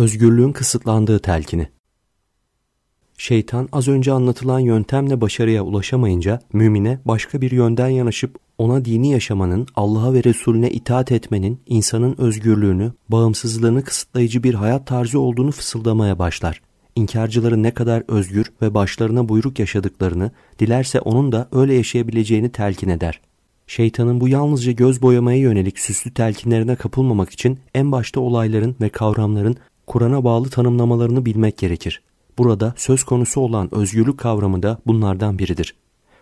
özgürlüğün kısıtlandığı telkini. Şeytan az önce anlatılan yöntemle başarıya ulaşamayınca mümine başka bir yönden yanaşıp ona dini yaşamanın, Allah'a ve Resulüne itaat etmenin insanın özgürlüğünü, bağımsızlığını kısıtlayıcı bir hayat tarzı olduğunu fısıldamaya başlar. İnkarcıların ne kadar özgür ve başlarına buyruk yaşadıklarını, dilerse onun da öyle yaşayabileceğini telkin eder. Şeytanın bu yalnızca göz boyamaya yönelik süslü telkinlerine kapılmamak için en başta olayların ve kavramların Kur'an'a bağlı tanımlamalarını bilmek gerekir. Burada söz konusu olan özgürlük kavramı da bunlardan biridir.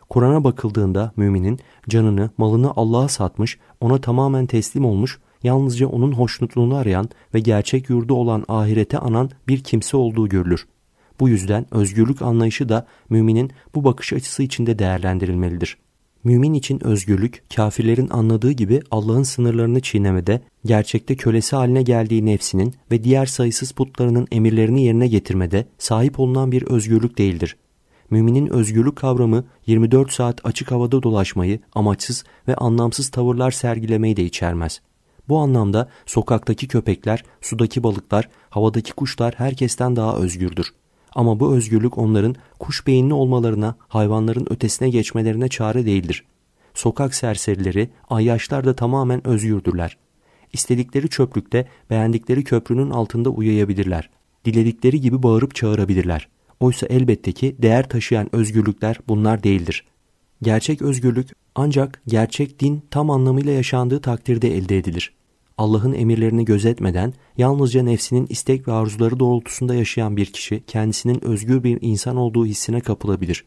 Kur'an'a bakıldığında müminin canını, malını Allah'a satmış, ona tamamen teslim olmuş, yalnızca onun hoşnutluğunu arayan ve gerçek yurdu olan ahirete anan bir kimse olduğu görülür. Bu yüzden özgürlük anlayışı da müminin bu bakış açısı içinde değerlendirilmelidir. Mümin için özgürlük, kafirlerin anladığı gibi Allah'ın sınırlarını çiğnemede, gerçekte kölesi haline geldiği nefsinin ve diğer sayısız putlarının emirlerini yerine getirmede sahip olunan bir özgürlük değildir. Müminin özgürlük kavramı 24 saat açık havada dolaşmayı, amaçsız ve anlamsız tavırlar sergilemeyi de içermez. Bu anlamda sokaktaki köpekler, sudaki balıklar, havadaki kuşlar herkesten daha özgürdür. Ama bu özgürlük onların kuş beyinli olmalarına, hayvanların ötesine geçmelerine çare değildir. Sokak serserileri, ayyaşlar da tamamen özgürdürler. İstedikleri çöplükte, beğendikleri köprünün altında uyuyabilirler. Diledikleri gibi bağırıp çağırabilirler. Oysa elbette ki değer taşıyan özgürlükler bunlar değildir. Gerçek özgürlük ancak gerçek din tam anlamıyla yaşandığı takdirde elde edilir. Allah'ın emirlerini gözetmeden yalnızca nefsinin istek ve arzuları doğrultusunda yaşayan bir kişi kendisinin özgür bir insan olduğu hissine kapılabilir.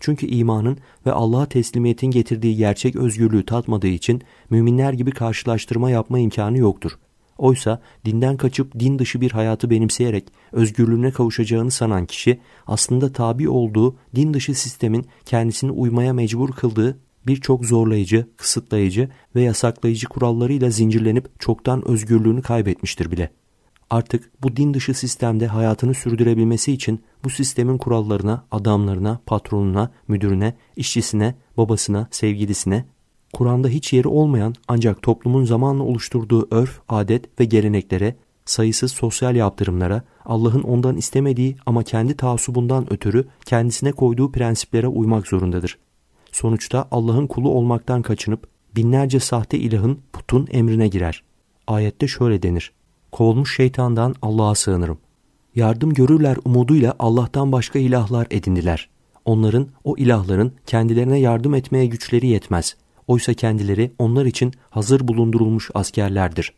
Çünkü imanın ve Allah'a teslimiyetin getirdiği gerçek özgürlüğü tatmadığı için müminler gibi karşılaştırma yapma imkanı yoktur. Oysa dinden kaçıp din dışı bir hayatı benimseyerek özgürlüğüne kavuşacağını sanan kişi aslında tabi olduğu din dışı sistemin kendisini uymaya mecbur kıldığı birçok zorlayıcı, kısıtlayıcı ve yasaklayıcı kurallarıyla zincirlenip çoktan özgürlüğünü kaybetmiştir bile. Artık bu din dışı sistemde hayatını sürdürebilmesi için bu sistemin kurallarına, adamlarına, patronuna, müdürüne, işçisine, babasına, sevgilisine, Kur'an'da hiç yeri olmayan ancak toplumun zamanla oluşturduğu örf, adet ve geleneklere, sayısız sosyal yaptırımlara, Allah'ın ondan istemediği ama kendi taasubundan ötürü kendisine koyduğu prensiplere uymak zorundadır. Sonuçta Allah'ın kulu olmaktan kaçınıp binlerce sahte ilahın putun emrine girer. Ayette şöyle denir. Kovulmuş şeytandan Allah'a sığınırım. Yardım görürler umuduyla Allah'tan başka ilahlar edindiler. Onların, o ilahların kendilerine yardım etmeye güçleri yetmez. Oysa kendileri onlar için hazır bulundurulmuş askerlerdir.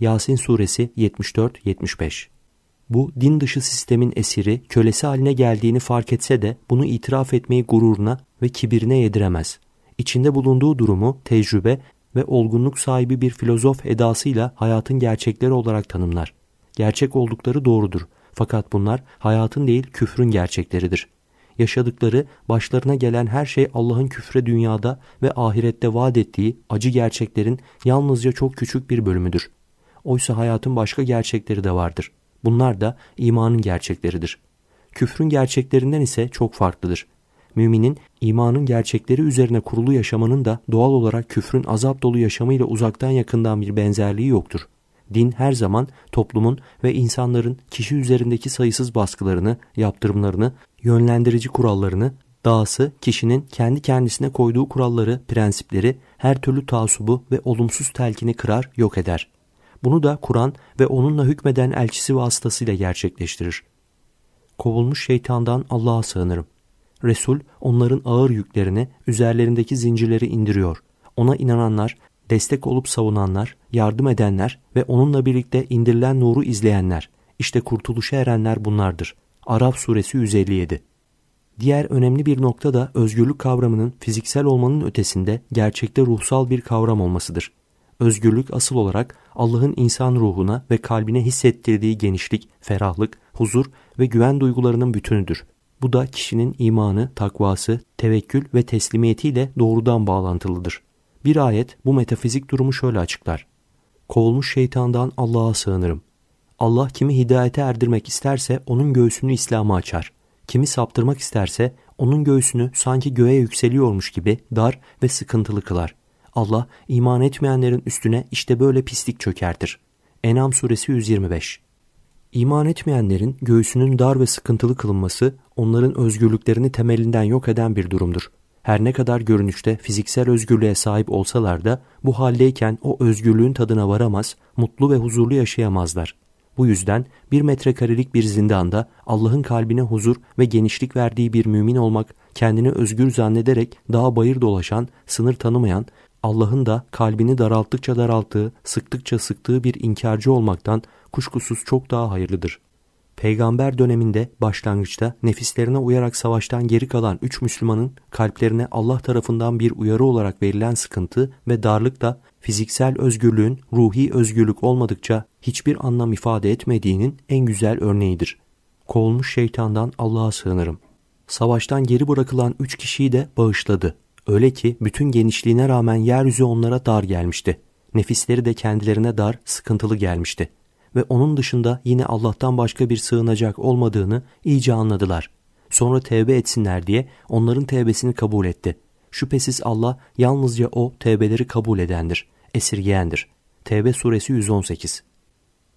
Yasin Suresi 74-75 bu din dışı sistemin esiri, kölesi haline geldiğini fark etse de bunu itiraf etmeyi gururuna ve kibirine yediremez. İçinde bulunduğu durumu tecrübe ve olgunluk sahibi bir filozof edasıyla hayatın gerçekleri olarak tanımlar. Gerçek oldukları doğrudur. Fakat bunlar hayatın değil küfrün gerçekleridir. Yaşadıkları, başlarına gelen her şey Allah'ın küfre dünyada ve ahirette vaat ettiği acı gerçeklerin yalnızca çok küçük bir bölümüdür. Oysa hayatın başka gerçekleri de vardır. Bunlar da imanın gerçekleridir. Küfrün gerçeklerinden ise çok farklıdır müminin imanın gerçekleri üzerine kurulu yaşamanın da doğal olarak küfrün azap dolu yaşamıyla uzaktan yakından bir benzerliği yoktur. Din her zaman toplumun ve insanların kişi üzerindeki sayısız baskılarını, yaptırımlarını, yönlendirici kurallarını, dahası kişinin kendi kendisine koyduğu kuralları, prensipleri, her türlü taasubu ve olumsuz telkini kırar, yok eder. Bunu da Kur'an ve onunla hükmeden elçisi vasıtasıyla gerçekleştirir. Kovulmuş şeytandan Allah'a sığınırım. Resul onların ağır yüklerini, üzerlerindeki zincirleri indiriyor. Ona inananlar, destek olup savunanlar, yardım edenler ve onunla birlikte indirilen nuru izleyenler. işte kurtuluşa erenler bunlardır. Araf suresi 157 Diğer önemli bir nokta da özgürlük kavramının fiziksel olmanın ötesinde gerçekte ruhsal bir kavram olmasıdır. Özgürlük asıl olarak Allah'ın insan ruhuna ve kalbine hissettirdiği genişlik, ferahlık, huzur ve güven duygularının bütünüdür. Bu da kişinin imanı, takvası, tevekkül ve teslimiyetiyle doğrudan bağlantılıdır. Bir ayet bu metafizik durumu şöyle açıklar. Kovulmuş şeytandan Allah'a sığınırım. Allah kimi hidayete erdirmek isterse onun göğsünü İslam'a açar. Kimi saptırmak isterse onun göğsünü sanki göğe yükseliyormuş gibi dar ve sıkıntılı kılar. Allah iman etmeyenlerin üstüne işte böyle pislik çökertir. Enam suresi 125 İman etmeyenlerin göğsünün dar ve sıkıntılı kılınması onların özgürlüklerini temelinden yok eden bir durumdur. Her ne kadar görünüşte fiziksel özgürlüğe sahip olsalar da bu haldeyken o özgürlüğün tadına varamaz, mutlu ve huzurlu yaşayamazlar. Bu yüzden bir metrekarelik bir zindanda Allah'ın kalbine huzur ve genişlik verdiği bir mümin olmak, kendini özgür zannederek daha bayır dolaşan, sınır tanımayan, Allah'ın da kalbini daralttıkça daralttığı, sıktıkça sıktığı bir inkarcı olmaktan kuşkusuz çok daha hayırlıdır. Peygamber döneminde başlangıçta nefislerine uyarak savaştan geri kalan üç Müslümanın kalplerine Allah tarafından bir uyarı olarak verilen sıkıntı ve darlık da fiziksel özgürlüğün ruhi özgürlük olmadıkça hiçbir anlam ifade etmediğinin en güzel örneğidir. Kovulmuş şeytandan Allah'a sığınırım. Savaştan geri bırakılan üç kişiyi de bağışladı. Öyle ki bütün genişliğine rağmen yeryüzü onlara dar gelmişti. Nefisleri de kendilerine dar, sıkıntılı gelmişti.'' ve onun dışında yine Allah'tan başka bir sığınacak olmadığını iyice anladılar. Sonra tevbe etsinler diye onların tevbesini kabul etti. Şüphesiz Allah yalnızca o tevbeleri kabul edendir, esirgeyendir. Tevbe suresi 118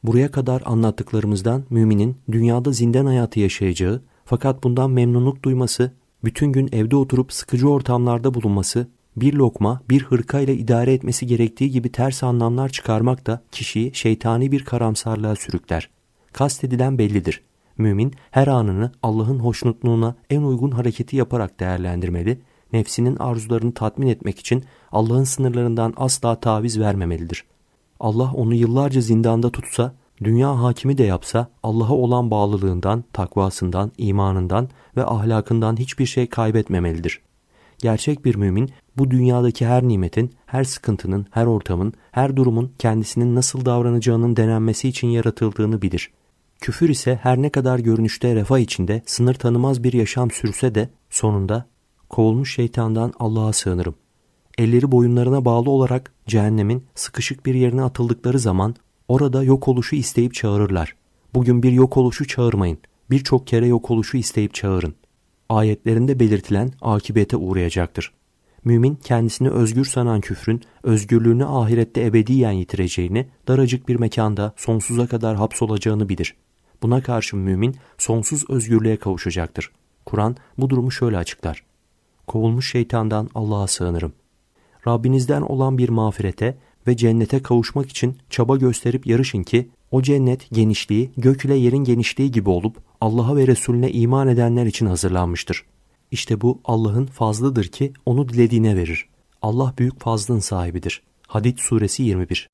Buraya kadar anlattıklarımızdan müminin dünyada zinden hayatı yaşayacağı fakat bundan memnunluk duyması, bütün gün evde oturup sıkıcı ortamlarda bulunması bir lokma, bir hırkayla idare etmesi gerektiği gibi ters anlamlar çıkarmak da kişiyi şeytani bir karamsarlığa sürükler. Kastedilen bellidir. Mümin her anını Allah'ın hoşnutluğuna en uygun hareketi yaparak değerlendirmeli, nefsinin arzularını tatmin etmek için Allah'ın sınırlarından asla taviz vermemelidir. Allah onu yıllarca zindanda tutsa, dünya hakimi de yapsa Allah'a olan bağlılığından, takvasından, imanından ve ahlakından hiçbir şey kaybetmemelidir. Gerçek bir mümin bu dünyadaki her nimetin, her sıkıntının, her ortamın, her durumun kendisinin nasıl davranacağının denenmesi için yaratıldığını bilir. Küfür ise her ne kadar görünüşte refah içinde sınır tanımaz bir yaşam sürse de sonunda kovulmuş şeytandan Allah'a sığınırım. Elleri boyunlarına bağlı olarak cehennemin sıkışık bir yerine atıldıkları zaman orada yok oluşu isteyip çağırırlar. Bugün bir yok oluşu çağırmayın. Birçok kere yok oluşu isteyip çağırın. Ayetlerinde belirtilen akibete uğrayacaktır mümin kendisini özgür sanan küfrün özgürlüğünü ahirette ebediyen yitireceğini, daracık bir mekanda sonsuza kadar hapsolacağını bilir. Buna karşı mümin sonsuz özgürlüğe kavuşacaktır. Kur'an bu durumu şöyle açıklar. Kovulmuş şeytandan Allah'a sığınırım. Rabbinizden olan bir mağfirete ve cennete kavuşmak için çaba gösterip yarışın ki o cennet genişliği gök ile yerin genişliği gibi olup Allah'a ve Resulüne iman edenler için hazırlanmıştır.'' İşte bu Allah'ın fazlıdır ki onu dilediğine verir. Allah büyük fazlın sahibidir. Hadid suresi 21